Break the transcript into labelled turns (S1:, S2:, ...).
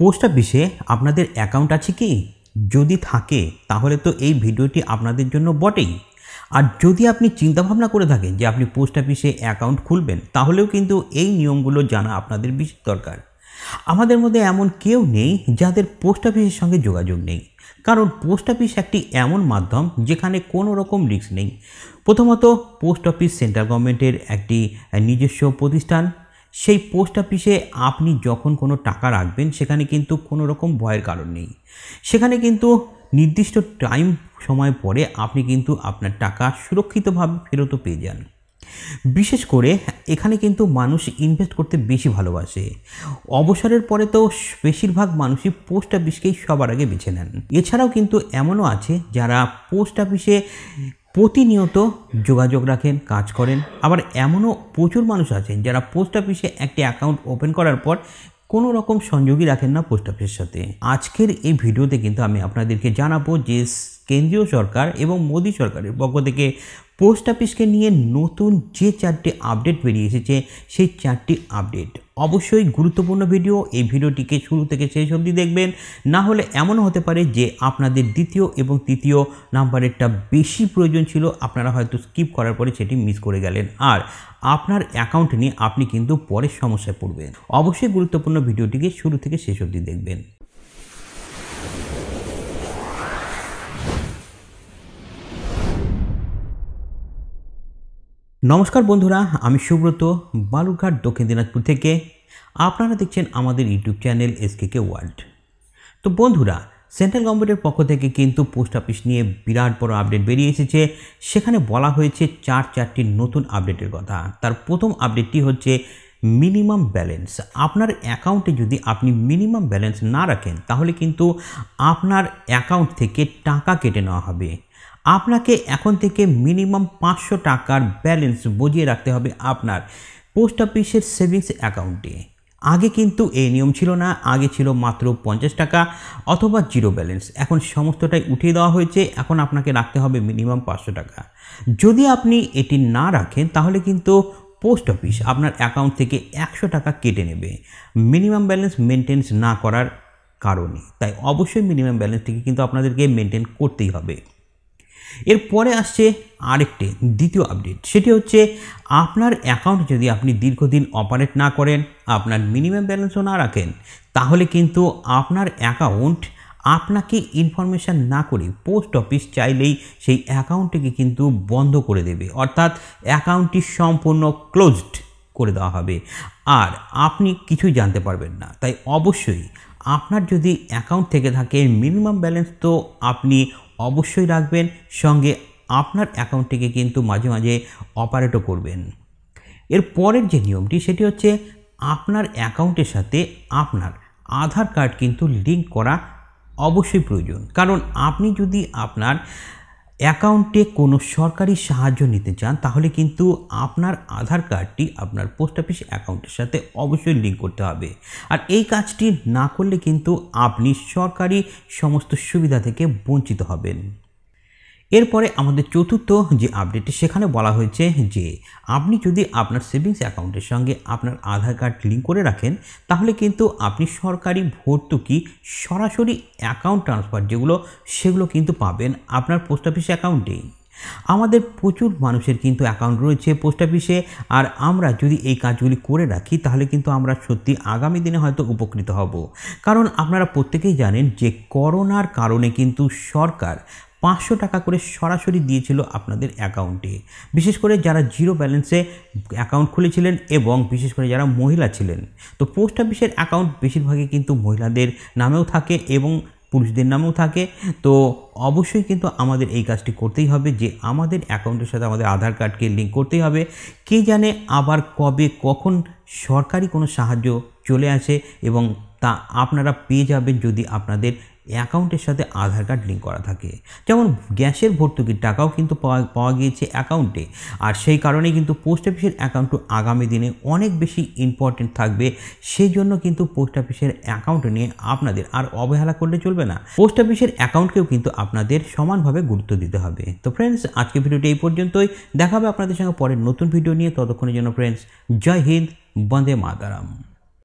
S1: post অফিসে আপনাদের account আছে কি যদি থাকে তাহলে তো এই ভিডিওটি আপনাদের জন্য বটেই আর যদি আপনি চিন্তাভাবনা করে থাকেন যে আপনি পোস্ট অফিসে অ্যাকাউন্ট খুলবেন তাহলেও কিন্তু এই নিয়মগুলো জানা আপনাদের বিশেষ দরকার আমাদের মধ্যে এমন কেউ নেই যাদের পোস্ট অফিসের সঙ্গে যোগাযোগ নেই কারণ পোস্ট অফিস একটি এমন মাধ্যম যেখানে কোনো রকম রিস্ক নেই প্রথমত পোস্ট অফিস সেন্ট্রাল গভর্নমেন্টের একটি নিজস্ব প্রতিষ্ঠান সেই পোস্ট অফিসে আপনি যখন কোনো টাকা রাখবেন সেখানে কিন্তু কোনো রকম ভয়ের কারণ নেই সেখানে কিন্তু নির্দিষ্ট টাইম সময় পরে আপনি কিন্তু আপনার টাকা সুরক্ষিতভাবে ফেরতও পেয়ে যান বিশেষ করে এখানে কিন্তু মানুষ ইনভেস্ট করতে বেশি ভালোবাসে অবসরের পরে তো বেশিরভাগ মানুষই পোস্ট অফিসকেই সবার আগে বেছে নেন এছাড়াও কিন্তু এমনও আছে যারা পোস্ট অফিসে প্রতিনিয়ত যোগাযোগ রাখেন কাজ করেন আবার এমনও প্রচুর মানুষ আছেন যারা পোস্ট অফিসে একটি অ্যাকাউন্ট ওপেন করার পর কোনো রকম সংযোগই রাখেন না পোস্ট অফিসের সাথে আজকের এই ভিডিওতে কিন্তু আমি আপনাদেরকে জানাবো যে কেন্দ্রীয় সরকার এবং মোদী সরকারের পক্ষ থেকে পোস্ট অফিসকে নিয়ে নতুন যে চারটি আপডেট বেরিয়ে এসেছে সেই চারটি আপডেট অবশ্যই গুরুত্বপূর্ণ ভিডিও এই ভিডিওটিকে শুরু থেকে শেষ অবধি দেখবেন না হলে এমন হতে পারে যে আপনাদের দ্বিতীয় এবং তৃতীয় নাম্বারেরটা বেশি প্রয়োজন ছিল আপনারা হয়তো স্কিপ করার পরে সেটি মিস করে গেলেন আর আপনার অ্যাকাউন্ট নিয়ে আপনি কিন্তু পরের সমস্যায় পড়বেন অবশ্যই গুরুত্বপূর্ণ ভিডিওটিকে শুরু থেকে শেষ অবধি দেখবেন নমস্কার বন্ধুরা আমি সুব্রত বালুরঘাট দক্ষিণ দিনাজপুর থেকে আপনারা দেখছেন আমাদের YouTube channel SK K world তো বন্ধুরা সেন্ট্রাল গভর্নমেন্টের পক্ষ থেকে কিন্তু পোস্ট অফিস নিয়ে বিরাট বড় আপডেট বেরিয়ে এসেছে সেখানে বলা হয়েছে চার চারটি নতুন আপডেটের কথা তার প্রথম আপডেটটি হচ্ছে মিনিমাম ব্যালেন্স আপনার অ্যাকাউন্টে যদি আপনি মিনিমাম ব্যালেন্স না রাখেন তাহলে কিন্তু আপনার অ্যাকাউন্ট থেকে টাকা কেটে নেওয়া হবে আপনাকে এখন থেকে মিনিমাম পাঁচশো টাকার ব্যালেন্স বজিয়ে রাখতে হবে আপনার পোস্ট অফিসের সেভিংস অ্যাকাউন্টে আগে কিন্তু এই নিয়ম ছিল না আগে ছিল মাত্র পঞ্চাশ টাকা অথবা জিরো ব্যালেন্স এখন সমস্তটাই উঠিয়ে দেওয়া হয়েছে এখন আপনাকে রাখতে হবে মিনিমাম পাঁচশো টাকা যদি আপনি এটি না রাখেন তাহলে কিন্তু পোস্ট অফিস আপনার অ্যাকাউন্ট থেকে একশো টাকা কেটে নেবে মিনিমাম ব্যালেন্স মেনটেন্স না করার কারণে তাই অবশ্যই মিনিমাম ব্যালেন্সটিকে কিন্তু আপনাদেরকে মেনটেন করতেই হবে এরপরে আসছে আরেকটি দ্বিতীয় আপডেট সেটি হচ্ছে আপনার অ্যাকাউন্ট যদি আপনি দীর্ঘদিন অপারেট না করেন আপনার মিনিমাম ব্যালেন্সও না রাখেন তাহলে কিন্তু আপনার অ্যাকাউন্ট আপনাকে ইনফরমেশান না করে পোস্ট অফিস চাইলেই সেই অ্যাকাউন্টটিকে কিন্তু বন্ধ করে দেবে অর্থাৎ অ্যাকাউন্টটি সম্পূর্ণ ক্লোজড করে দেওয়া হবে আর আপনি কিছুই জানতে পারবেন না তাই অবশ্যই আপনার যদি অ্যাকাউন্ট থেকে থাকে মিনিমাম ব্যালেন্স তো আপনি অবশ্যই রাখবেন সঙ্গে আপনার অ্যাকাউন্টটিকে কিন্তু মাঝে মাঝে অপারেটও করবেন এর পরের যে নিয়মটি সেটি হচ্ছে আপনার অ্যাকাউন্টের সাথে আপনার আধার কার্ড কিন্তু লিঙ্ক করা অবশ্যই প্রয়োজন কারণ আপনি যদি আপনার অ্যাকাউন্টে কোনো সরকারি সাহায্য নিতে চান তাহলে কিন্তু আপনার আধার কার্ডটি আপনার পোস্ট অফিস অ্যাকাউন্টের সাথে অবশ্যই লিঙ্ক করতে হবে আর এই কাজটি না করলে কিন্তু আপনি সরকারি সমস্ত সুবিধা থেকে বঞ্চিত হবেন এরপরে আমাদের চতুর্থ যে আপডেটটি সেখানে বলা হয়েছে যে আপনি যদি আপনার সেভিংস অ্যাকাউন্টের সঙ্গে আপনার আধার কার্ড লিঙ্ক করে রাখেন তাহলে কিন্তু আপনি সরকারি ভর্তুকি সরাসরি অ্যাকাউন্ট ট্রান্সফার যেগুলো সেগুলো কিন্তু পাবেন আপনার পোস্ট অফিস অ্যাকাউন্টেই আমাদের প্রচুর মানুষের কিন্তু অ্যাকাউন্ট রয়েছে পোস্ট অফিসে আর আমরা যদি এই কাজগুলি করে রাখি তাহলে কিন্তু আমরা সত্যি আগামী দিনে হয়তো উপকৃত হব কারণ আপনারা প্রত্যেকেই জানেন যে করোনার কারণে কিন্তু সরকার পাঁচশো টাকা করে সরাসরি দিয়েছিল আপনাদের অ্যাকাউন্টে বিশেষ করে যারা জিরো ব্যালেন্সে অ্যাকাউন্ট খুলেছিলেন এবং বিশেষ করে যারা মহিলা ছিলেন তো পোস্ট অফিসের অ্যাকাউন্ট বেশিরভাগই কিন্তু মহিলাদের নামেও থাকে এবং পুরুষদের নামেও থাকে তো অবশ্যই কিন্তু আমাদের এই কাজটি করতেই হবে যে আমাদের অ্যাকাউন্টের সাথে আমাদের আধার কার্ডকে লিঙ্ক করতেই হবে কে জানে আবার কবে কখন সরকারি কোনো সাহায্য চলে আসে এবং তা আপনারা পেয়ে যাবেন যদি আপনাদের অ্যাকাউন্টের সাথে আধার কার্ড লিঙ্ক করা থাকে যেমন গ্যাসের ভর্তুকির টাকাও কিন্তু পাওয়া পাওয়া গিয়েছে অ্যাকাউন্টে আর সেই কারণে কিন্তু পোস্ট অফিসের অ্যাকাউন্টও আগামী দিনে অনেক বেশি ইম্পর্টেন্ট থাকবে সেই জন্য কিন্তু পোস্ট অফিসের অ্যাকাউন্ট নিয়ে আপনাদের আর অবহেলা করলে চলবে না পোস্ট অফিসের অ্যাকাউন্টকেও কিন্তু আপনাদের সমানভাবে গুরুত্ব দিতে হবে তো ফ্রেন্ডস আজকে ভিডিওটি এই পর্যন্তই দেখাবে আপনাদের সঙ্গে পরের নতুন ভিডিও নিয়ে ততক্ষণের জন্য ফ্রেন্ডস জয় হিন্দ বন্দে মাতারাম